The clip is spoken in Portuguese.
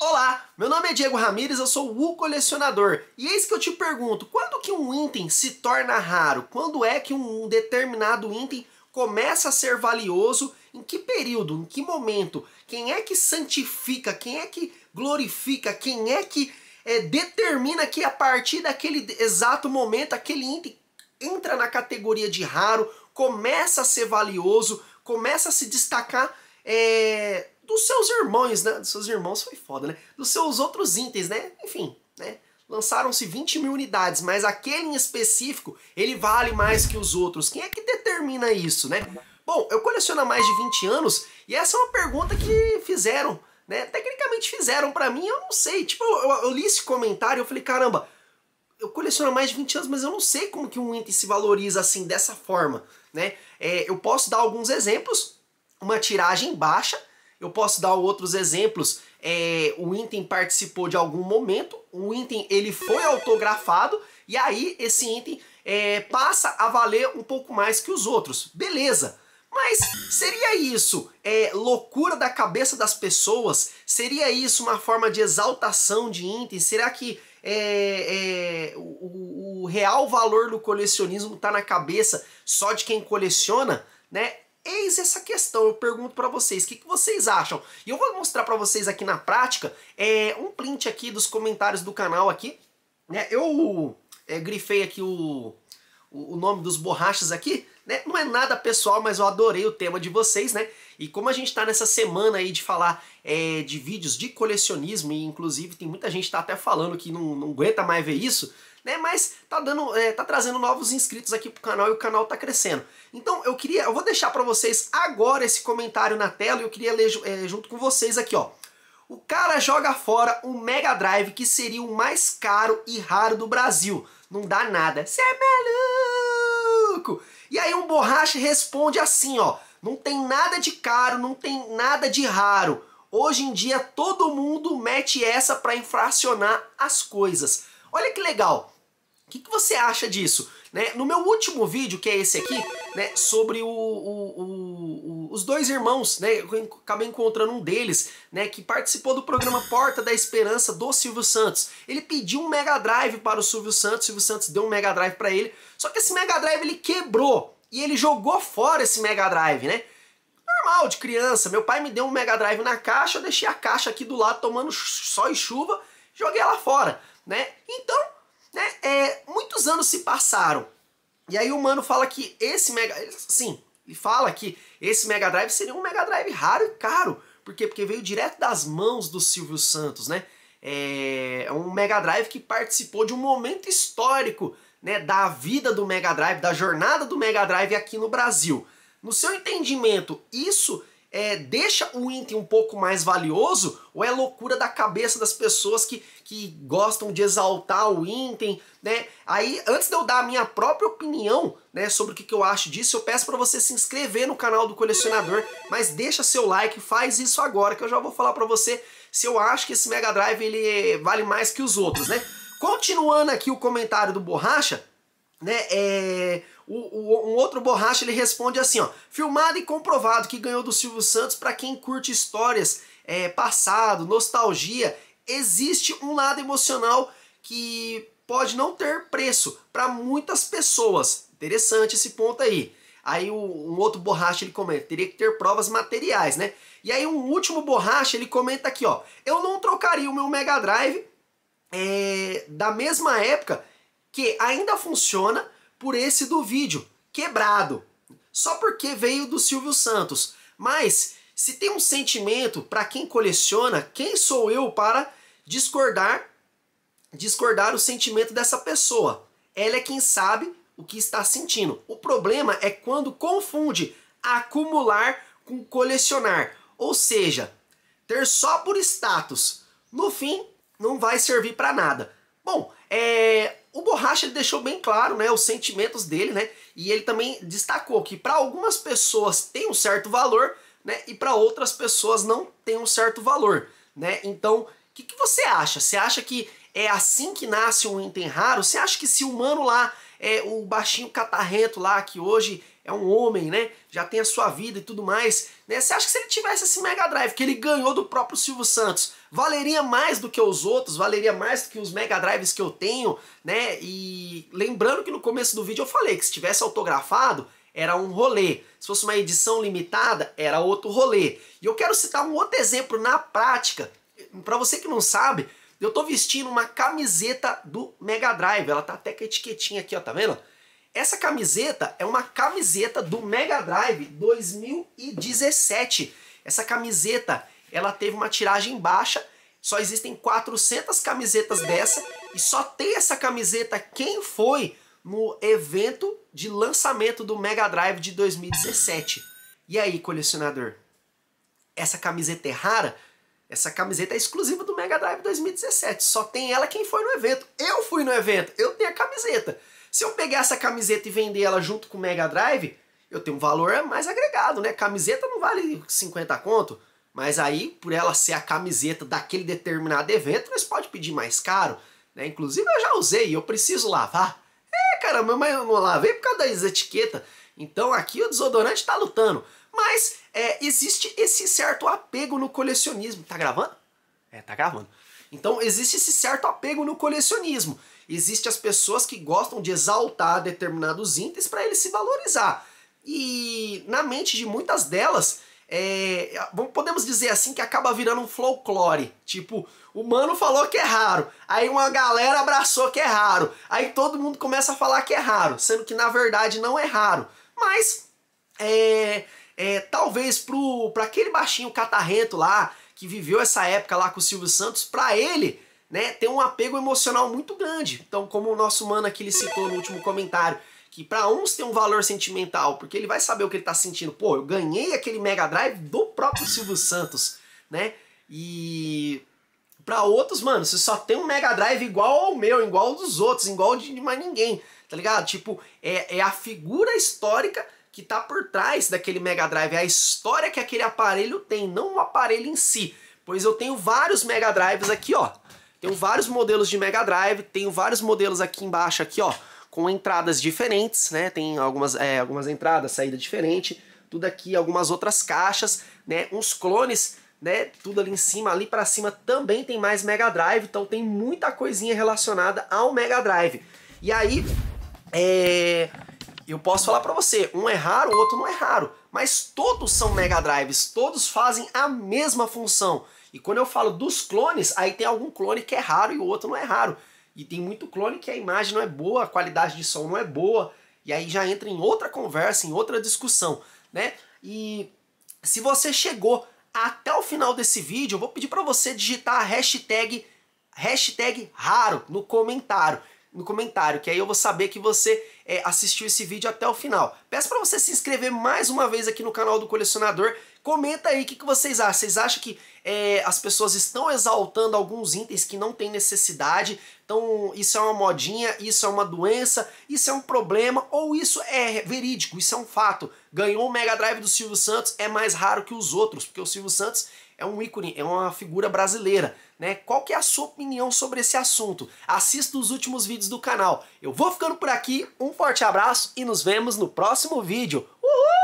Olá, meu nome é Diego Ramires, eu sou o colecionador. E eis que eu te pergunto, quando que um item se torna raro? Quando é que um determinado item começa a ser valioso? Em que período? Em que momento? Quem é que santifica? Quem é que glorifica? Quem é que é, determina que a partir daquele exato momento aquele item entra na categoria de raro, começa a ser valioso, começa a se destacar é, dos seus irmãos, né? Dos seus irmãos foi foda, né? Dos seus outros itens, né? Enfim, né? Lançaram-se 20 mil unidades, mas aquele em específico, ele vale mais que os outros. Quem é que determina isso, né? Bom, eu coleciono há mais de 20 anos e essa é uma pergunta que fizeram, né? Tecnicamente fizeram para mim, eu não sei. Tipo, eu, eu li esse comentário e eu falei, caramba, eu coleciono há mais de 20 anos, mas eu não sei como que um item se valoriza assim, dessa forma, né? É, eu posso dar alguns exemplos. Uma tiragem baixa, eu posso dar outros exemplos. É, o item participou de algum momento, o item ele foi autografado e aí esse item é, passa a valer um pouco mais que os outros. Beleza. Mas seria isso é, loucura da cabeça das pessoas? Seria isso uma forma de exaltação de itens? Será que é, é, o, o, real valor do colecionismo está na cabeça só de quem coleciona? Né? Eis essa questão, eu pergunto para vocês, o que, que, vocês acham? E eu vou mostrar para vocês aqui na prática é, um print aqui dos comentários do canal aqui. Né? Eu é, grifei aqui o, o, nome dos borrachas aqui, né? Não é nada pessoal, mas eu adorei o tema de vocês, né? E como a gente tá nessa semana aí de falar é, de vídeos de colecionismo, e inclusive tem muita gente que tá até falando que não, não aguenta mais ver isso, né? Mas tá dando, é, tá trazendo novos inscritos aqui pro canal e o canal tá crescendo. Então eu queria, eu vou deixar para vocês agora esse comentário na tela e eu queria ler é, junto com vocês aqui, ó. O cara joga fora um Mega Drive que seria o mais caro e raro do Brasil. Não dá nada. Você é maluco! E aí um borracha responde assim, ó. Não tem nada de caro, não tem nada de raro. Hoje em dia todo mundo mete essa para inflacionar as coisas. Olha que legal. O que, que, você acha disso? Né? No meu último vídeo, que é esse aqui, né, sobre o, o, o, os dois irmãos, né, eu acabei encontrando um deles, né, que participou do programa Porta da Esperança do Silvio Santos. Ele pediu um Mega Drive para o Silvio Santos, o Silvio Santos deu um Mega Drive para ele, só que esse Mega Drive ele quebrou e ele jogou fora esse Mega Drive, né? Normal, de criança, meu pai me deu um Mega Drive na caixa, eu deixei a caixa aqui do lado tomando sol e chuva, joguei ela fora, né? Então, né? É, muitos anos se passaram. E aí o mano fala que esse Mega. Sim, ele fala que esse Mega Drive seria um Mega Drive raro e caro. Por quê? Porque veio direto das mãos do Silvio Santos, né? É, é um Mega Drive que participou de um momento histórico né, da vida do Mega Drive, da jornada do Mega Drive aqui no Brasil. No seu entendimento, isso é, deixa o item um pouco mais valioso ou é loucura da cabeça das pessoas que, que gostam de exaltar o item, né? Aí, antes de eu dar a minha própria opinião né, sobre o que, que eu acho disso, eu peço para você se inscrever no canal do Colecionador, mas deixa seu like, faz isso agora que eu já vou falar para você se eu acho que esse Mega Drive ele vale mais que os outros, né? Continuando aqui o comentário do Borracha, né, é, o, o, um outro borracha ele responde assim, ó, filmado e comprovado que ganhou do Silvio Santos para quem curte histórias, é, passado, nostalgia, existe um lado emocional que pode não ter preço para muitas pessoas. Interessante esse ponto aí. Aí um outro borracha ele comenta, teria que ter provas materiais, né? E aí um último borracha ele comenta aqui, ó, eu não trocaria o meu Mega Drive é, da mesma época que ainda funciona por esse do vídeo, quebrado. Só porque veio do Silvio Santos. Mas se tem um sentimento para quem coleciona, quem sou eu para discordar discordar o sentimento dessa pessoa? Ela é quem sabe o que está sentindo. O problema é quando confunde acumular com colecionar, ou seja, ter só por status. No fim, não vai servir para nada. Bom, é, o Borracha ele deixou bem claro né, os sentimentos dele, né? E ele também destacou que para algumas pessoas tem um certo valor, né? E para outras pessoas não tem um certo valor, né? Então, o que, que você acha? Você acha que é assim que nasce um item raro? Você acha que se o humano lá, é, o baixinho catarrento lá, que hoje é um homem, né? Já tem a sua vida e tudo mais. Né? Você acha que se ele tivesse esse Mega Drive que ele ganhou do próprio Silvio Santos, valeria mais do que os outros, valeria mais do que os Mega Drives que eu tenho, né? E lembrando que no começo do vídeo eu falei que se tivesse autografado, era um rolê. Se fosse uma edição limitada, era outro rolê. E eu quero citar um outro exemplo na prática. Para você que não sabe, eu tô vestindo uma camiseta do Mega Drive. Ela tá até com a etiquetinha aqui, ó, tá vendo? Essa camiseta é uma camiseta do Mega Drive 2017. Essa camiseta, ela teve uma tiragem baixa, só existem 400 camisetas dessa e só tem essa camiseta quem foi no evento de lançamento do Mega Drive de 2017. E aí, colecionador? Essa camiseta é rara? Essa camiseta é exclusiva do Mega Drive 2017. Só tem ela quem foi no evento. Eu fui no evento, eu tenho a camiseta. Se eu pegar essa camiseta e vender ela junto com o Mega Drive, eu tenho um valor mais agregado, né? Camiseta não vale 50 conto, mas aí, por ela ser a camiseta daquele determinado evento, nós pode pedir mais caro, né? Inclusive eu já usei, eu preciso lavar. É, caramba, mas eu não lavei por causa das etiquetas. Então aqui o desodorante tá lutando. Mas é, existe esse certo apego no colecionismo. Tá gravando? É, tá gravando. Então existe esse certo apego no colecionismo. Existem as pessoas que gostam de exaltar determinados itens para ele se valorizar. E na mente de muitas delas, é, podemos dizer assim que acaba virando um folclore. Tipo, o mano falou que é raro, aí uma galera abraçou que é raro, aí todo mundo começa a falar que é raro, sendo que na verdade não é raro. Mas é, é, talvez para aquele baixinho catarrento lá, que viveu essa época lá com o Silvio Santos, para ele, né, ter um apego emocional muito grande. Então, como o nosso mano aqui ele citou no último comentário, que para uns tem um valor sentimental, porque ele vai saber o que ele tá sentindo. Pô, eu ganhei aquele Mega Drive do próprio Silvio Santos, né? E para outros, mano, você só tem um Mega Drive igual ao meu, igual ao dos outros, igual de mais ninguém, tá ligado? Tipo, é, é a figura histórica que está por trás daquele Mega Drive, é a história que aquele aparelho tem, não o aparelho em si. Pois eu tenho vários Mega Drives aqui, ó. Tenho vários modelos de Mega Drive, tenho vários modelos aqui embaixo, aqui, ó, com entradas diferentes, né? Tem algumas, é, algumas entradas, saída diferente, tudo aqui, algumas outras caixas, né? Uns clones, né? Tudo ali em cima, ali para cima também tem mais Mega Drive, então tem muita coisinha relacionada ao Mega Drive. E aí, é... Eu posso falar para você, um é raro, o outro não é raro, mas todos são Mega Drives, todos fazem a mesma função. E quando eu falo dos clones, aí tem algum clone que é raro e o outro não é raro. E tem muito clone que a imagem não é boa, a qualidade de som não é boa, e aí já entra em outra conversa, em outra discussão, né? E se você chegou até o final desse vídeo, eu vou pedir para você digitar a hashtag, hashtag raro no comentário, no comentário, que aí eu vou saber que você é, assistiu esse vídeo até o final. Peço para você se inscrever mais uma vez aqui no canal do Colecionador. Comenta aí o que, que, vocês acham. Vocês acham que é, as pessoas estão exaltando alguns itens que não tem necessidade? Então, isso é uma modinha, isso é uma doença, isso é um problema, ou isso é verídico, isso é um fato. Ganhou o Mega Drive do Silvio Santos, é mais raro que os outros, porque o Silvio Santos é um ícone, é uma figura brasileira, né? Qual que é a sua opinião sobre esse assunto? Assista os últimos vídeos do canal. Eu vou ficando por aqui, um forte abraço e nos vemos no próximo vídeo. Uhul!